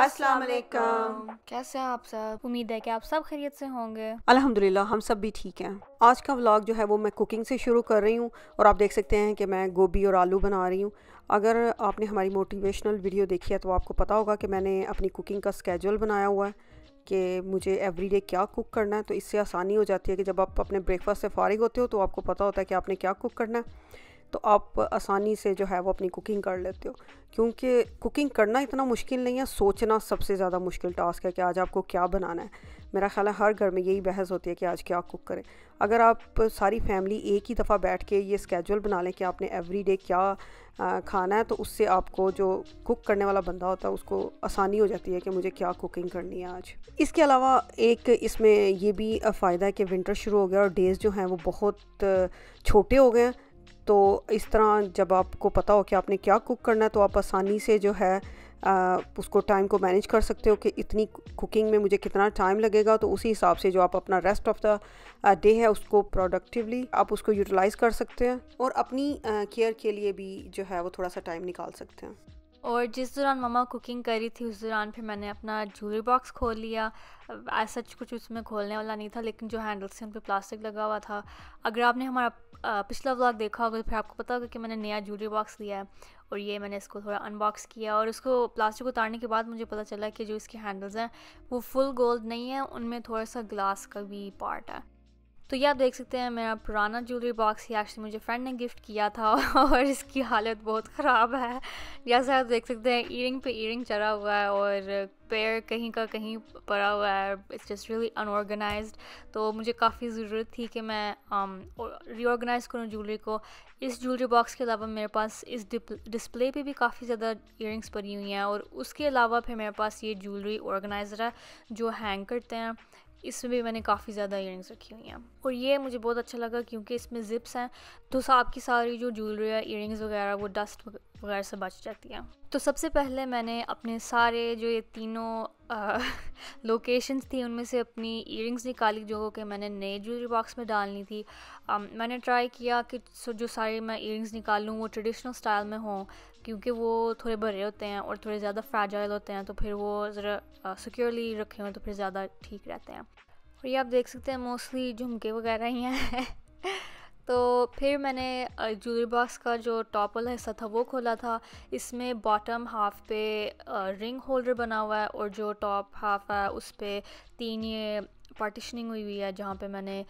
अस्सलाम कैसे हैं आप सब उम्मीद है कि आप सब खरीद से होंगे अल्हम्दुलिल्लाह हम सब भी ठीक हैं आज का व्लॉग जो है वो मैं कुकिंग से शुरू कर रही हूँ और आप देख सकते हैं कि मैं गोभी और आलू बना रही हूँ अगर आपने हमारी मोटिवेशनल वीडियो देखी है तो आपको पता होगा कि मैंने अपनी कुकिंग का स्केजल बनाया हुआ है कि मुझे एवरीडे क्या कुक करना है तो इससे आसानी हो जाती है कि जब आप अपने ब्रेकफास्ट से फारिग होते हो तो आपको पता होता है कि आपने क्या कुक करना है तो आप आसानी से जो है वो अपनी कुकिंग कर लेते हो क्योंकि कुकिंग करना इतना मुश्किल नहीं है सोचना सबसे ज़्यादा मुश्किल टास्क है कि आज आपको क्या बनाना है मेरा ख्याल है हर घर में यही बहस होती है कि आज क्या कुक करें अगर आप सारी फैमिली एक ही दफ़ा बैठ के ये स्केजुअल बना लें कि आपने एवरी डे क्या खाना है तो उससे आपको जो कुक करने वाला बंदा होता है उसको आसानी हो जाती है कि मुझे क्या कुकिंग करनी है आज इसके अलावा एक इसमें ये भी फ़ायदा है कि विंटर शुरू हो गया और डेज़ जो हैं वो बहुत छोटे हो गए हैं तो इस तरह जब आपको पता हो कि आपने क्या कुक करना है तो आप आसानी से जो है आ, उसको टाइम को मैनेज कर सकते हो कि इतनी कुकिंग में मुझे कितना टाइम लगेगा तो उसी हिसाब से जो आप अपना रेस्ट ऑफ द डे है उसको प्रोडक्टिवली आप उसको यूटिलाइज़ कर सकते हैं और अपनी केयर के लिए भी जो है वो थोड़ा सा टाइम निकाल सकते हैं और जिस दौरान ममा कुकिंग करी थी उस दौरान फिर मैंने अपना ज्वेलरी बॉक्स खोल लिया ऐसा कुछ उसमें खोलने वाला नहीं था लेकिन जो हैंडल्स थे उन पर प्लास्टिक लगा हुआ था अगर आपने हमारा पिछला व्लॉग देखा होगा तो फिर आपको पता होगा कि मैंने नया ज्वेलरी बॉक्स लिया है और ये मैंने इसको थोड़ा अनबॉक्स किया और उसको प्लास्टिक उतारने के बाद मुझे पता चला कि जो इसके हैंडल्स हैं वो फुल गोल्ड नहीं है उनमें थोड़ा सा ग्लास का भी पार्ट है तो ये आप देख सकते हैं मेरा पुराना ज्वेलरी बॉक्स ही एक्चुअली मुझे फ्रेंड ने गिफ्ट किया था और इसकी हालत बहुत ख़राब है जैसे आप देख सकते हैं ईयरिंग पे ईयरिंग चढ़ा हुआ है और पैर कहीं का कहीं पड़ा हुआ है इट्स जस्ट रियली अनऑर्गेनाइज तो मुझे काफ़ी ज़रूरत थी कि मैं रीऑर्गेनाइज करूँ ज्वेलरी को इस ज्वेलरी बॉक्स के अलावा मेरे पास इस डिस्प्ले पे भी काफ़ी ज़्यादा ईयरिंग्स पड़ी हुई हैं और उसके अलावा फिर मेरे पास ये ज्वेलरी ऑर्गेनाइज़र है जो हैंग करते हैं इसमें भी मैंने काफ़ी ज़्यादा ईयरिंग्स रखी हुई हैं और ये मुझे बहुत अच्छा लगा क्योंकि इसमें जिप्स हैं तो साहब की सारी जो ज्वेलरी या ईयरिंग्स वगैरह वो डस्ट वगैरह से बच जाती हैं तो सबसे पहले मैंने अपने सारे जो ये तीनों लोकेशंस थी उनमें से अपनी ईयरिंग्स निकाली जो कि मैंने नए ज्वेलरी बॉक्स में डालनी थी आ, मैंने ट्राई किया कि जो सारे मैं रिंग्स निकाल लूँ वो ट्रेडिशनल स्टाइल में हों क्योंकि वो थोड़े बड़े होते हैं और थोड़े ज़्यादा फ्रैजाइल होते हैं तो फिर वो ज़रा सिक्योरली रखे हुए तो फिर ज़्यादा ठीक रहते हैं और ये आप देख सकते हैं मोस्टली झुमके वगैरह ही हैं तो फिर मैंने ज्वेलरी बॉक्स का जो टॉप वाला हिस्सा था वो खोला था इसमें बॉटम हाफ पे रिंग होल्डर बना हुआ है और जो टॉप हाफ है उस पर तीन ये पार्टिशनिंग हुई हुई है जहाँ पे मैंने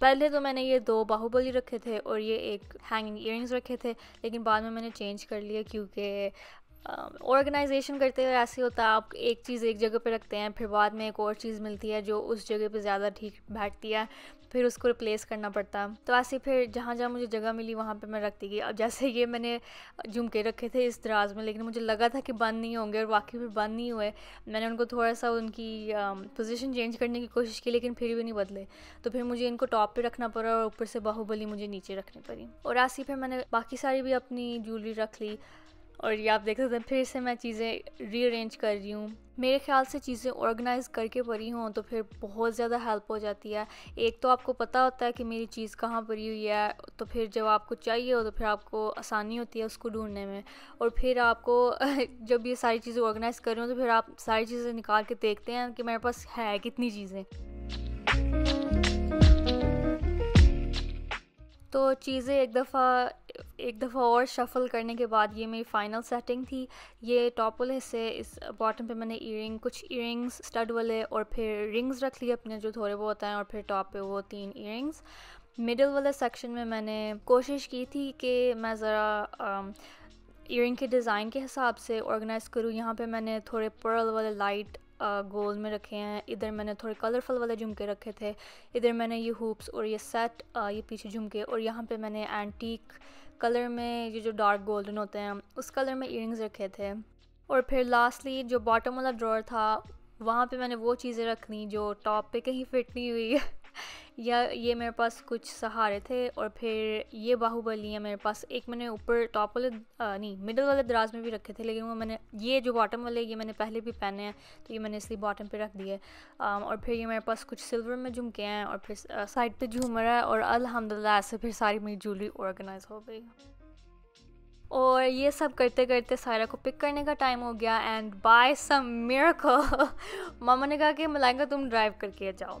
पहले तो मैंने ये दो बाहुबली रखे थे और ये एक हैंगिंग ईयरिंग्स रखे थे लेकिन बाद में मैंने चेंज कर लिए क्योंकि ऑर्गेनाइजेशन करते हुए ऐसे होता है आप एक चीज़ एक जगह पे रखते हैं फिर बाद में एक और चीज़ मिलती है जो उस जगह पे ज़्यादा ठीक बैठती है फिर उसको रिप्लेस करना पड़ता है तो ऐसे फिर जहाँ जहाँ मुझे जगह मिली वहाँ पे मैं रखती गई अब जैसे ये मैंने झुमके रखे थे इस दराज में लेकिन मुझे लगा था कि बंद नहीं होंगे और वाकई फिर बंद नहीं हुए मैंने उनको थोड़ा सा उनकी पोजीशन चेंज करने की कोशिश की लेकिन फिर भी नहीं बदले तो फिर मुझे इनको टॉप पर रखना पड़ा और ऊपर से बाहुबली मुझे नीचे रखनी पड़ी और ऐसे फिर मैंने बाकी सारी भी अपनी ज्वेलरी रख ली और ये आप देख सकते हैं फिर से मैं चीज़ें रीअरेंज कर रही हूँ मेरे ख्याल से चीज़ें ऑर्गेनाइज़ करके पड़ी हों तो फिर बहुत ज़्यादा हेल्प हो जाती है एक तो आपको पता होता है कि मेरी चीज़ कहाँ पड़ी हुई है तो फिर जब आपको चाहिए हो तो फिर आपको आसानी होती है उसको ढूंढने में और फिर आपको जब ये सारी चीज़ें ऑर्गेनाइज़ कर रही हूँ तो फिर आप सारी चीज़ें निकाल के देखते हैं कि मेरे पास है कितनी चीज़ें तो चीज़ें एक दफ़ा एक दफ़ा और शफ़ल करने के बाद ये मेरी फ़ाइनल सेटिंग थी ये टॉप वाले हिस्से इस बॉटम पे मैंने ईयरिंग कुछ ईयरिंग्स स्टड वाले और फिर रिंग्स रख लिए अपने जो थोड़े बहुत हैं और फिर टॉप पे वो तीन इयरिंग्स मिडल वाले सेक्शन में मैंने कोशिश की थी कि मैं ज़रा ईयरिंग के डिज़ाइन के हिसाब से ऑर्गेनाइज़ करूँ यहाँ पे मैंने थोड़े पर्ल वाले लाइट गोल में रखे हैं इधर मैंने थोड़े कलरफुल वाले झुमके रखे थे इधर मैंने ये हुप्स और ये सेट ये पीछे झुमके और यहाँ पे मैंने एंटीक कलर में ये जो डार्क गोल्डन होते हैं उस कलर में इयरिंग्स रखे थे और फिर लास्टली जो बॉटम वाला ड्रॉर था वहाँ पे मैंने वो चीज़ें रख ली जो टॉप पे कहीं फिट नहीं हुई या ये मेरे पास कुछ सहारे थे और फिर ये बाहुबली है मेरे पास एक मैंने ऊपर टॉप वाले नहीं मिडल वाले दराज में भी रखे थे लेकिन वो मैंने ये जो बॉटम वाले ये मैंने पहले भी पहने हैं तो ये मैंने इसलिए बॉटम पे रख दिए और फिर ये मेरे पास कुछ सिल्वर में झुमके हैं और फिर साइड पर झूमर है और अलहमदिल्ला ऐसे फिर सारी मेरी ज्वेलरी ऑर्गेनाइज हो गई और ये सब करते करते सायरा को पिक करने का टाइम हो गया एंड बाय सम मेरा मामा ने कहा कि मलाइंगा तुम ड्राइव करके जाओ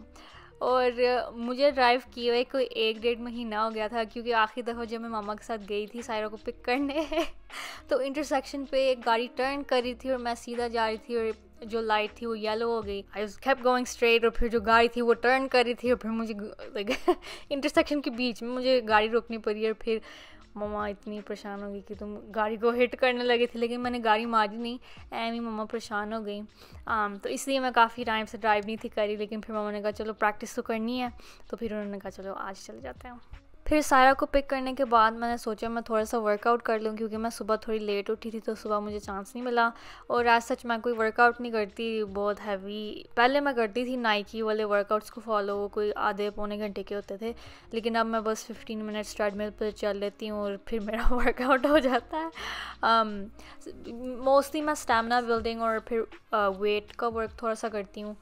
और मुझे ड्राइव किए हुए कोई एक डेढ़ महीना हो गया था क्योंकि आखिरी दफ़ा जब मैं मामा के साथ गई थी सायरा को पिक करने तो इंटरसेक्शन पे एक गाड़ी टर्न कर रही थी और मैं सीधा जा रही थी और जो लाइट थी वो येलो हो गई आई खेप गोइंग स्ट्रेट और फिर जो गाड़ी थी वो टर्न कर रही थी और फिर मुझे लाइक इंटरसेक्शन के बीच में मुझे गाड़ी रोकनी पड़ी और फिर मम्मा इतनी परेशान हो गई कि तुम गाड़ी को हिट करने लगे थे लेकिन मैंने गाड़ी मारी नहीं एम ही मम्मा परेशान हो गई आम um, तो इसलिए मैं काफ़ी टाइम से ड्राइव नहीं थी करी लेकिन फिर मम्मा ने कहा चलो प्रैक्टिस तो करनी है तो फिर उन्होंने कहा चलो आज चले जाते हैं फिर सारा को पिक करने के बाद मैंने सोचा मैं थोड़ा सा वर्कआउट कर लूँ क्योंकि मैं सुबह थोड़ी लेट उठी थी तो सुबह मुझे चांस नहीं मिला और आज सच मैं कोई वर्कआउट नहीं करती बहुत हैवी पहले मैं करती थी नाइकी वाले वर्कआउट्स को फॉलो कोई आधे पौने घंटे के होते थे लेकिन अब मैं बस फिफ्टीन मिनट्स ट्रेडमिल पर चल लेती हूँ और फिर मेरा वर्कआउट हो जाता है मोस्टली um, मैं स्टेमिना बिल्डिंग और फिर वेट uh, का वर्क थोड़ा सा करती हूँ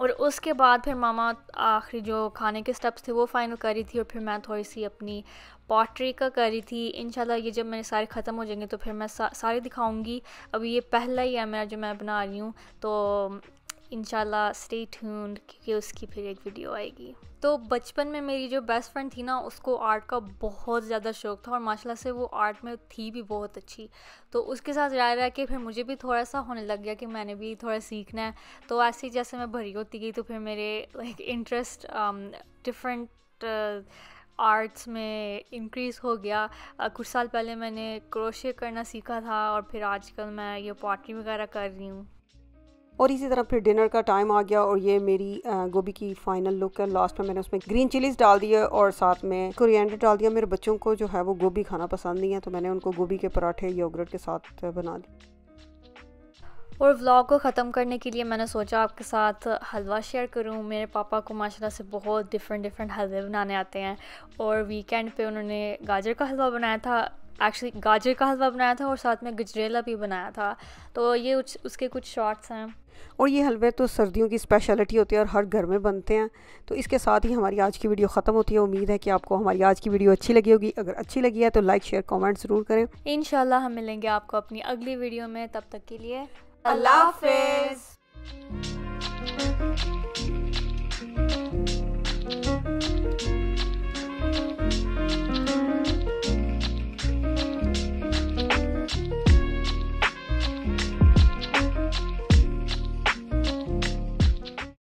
और उसके बाद फिर मामा आखिरी जो खाने के स्टेप्स थे वो फ़ाइनल करी थी और फिर मैं थोड़ी सी अपनी पॉटरी का कर रही थी इन ये जब मेरे सारे ख़त्म हो जाएंगे तो फिर मैं सा, सारे दिखाऊंगी अब ये पहला ही है मेरा जो मैं बना रही हूँ तो इनशाला स्टे ट्यून्ड क्योंकि उसकी फिर एक वीडियो आएगी तो बचपन में मेरी जो बेस्ट फ्रेंड थी ना उसको आर्ट का बहुत ज़्यादा शौक था और माशाल्लाह से वो आर्ट में थी भी बहुत अच्छी तो उसके साथ रह रहा कि फिर मुझे भी थोड़ा सा होने लग गया कि मैंने भी थोड़ा सीखना है तो ऐसे ही जैसे मैं भरी होती गई तो फिर मेरे लाइक इंटरेस्ट डिफरेंट आर्ट्स में इंक्रीज़ हो गया कुछ साल पहले मैंने क्रोशे करना सीखा था और फिर आजकल मैं ये पॉटरी वगैरह कर रही हूँ और इसी तरह फिर डिनर का टाइम आ गया और ये मेरी गोभी की फाइनल लुक है लास्ट में मैंने उसमें ग्रीन चिलीज डाल दिया और साथ में कोरिएंडर डाल दिया मेरे बच्चों को जो है वो गोभी खाना पसंद नहीं है तो मैंने उनको गोभी के पराठे योगर्ट के साथ बना दिए और व्लॉग को ख़त्म करने के लिए मैंने सोचा आपके साथ हलवा शेयर करूं मेरे पापा को माशाल्लाह से बहुत डिफरेंट डिफरेंट हलवे बनाने आते हैं और वीकेंड पे उन्होंने गाजर का हलवा बनाया था एक्चुअली गाजर का हलवा बनाया था और साथ में गजरेला भी बनाया था तो ये उसके कुछ शॉर्ट्स हैं और ये हलवे तो सर्दियों की स्पेशलिटी होती है और हर घर में बनते हैं तो इसके साथ ही हमारी आज की वीडियो ख़त्म होती है उम्मीद है कि आपको हमारी आज की वीडियो अच्छी लगी होगी अगर अच्छी लगी है तो लाइक शेयर कॉमेंट ज़रूर करें इन हम मिलेंगे आपको अपनी अगली वीडियो में तब तक के लिए अल्लाह हाफ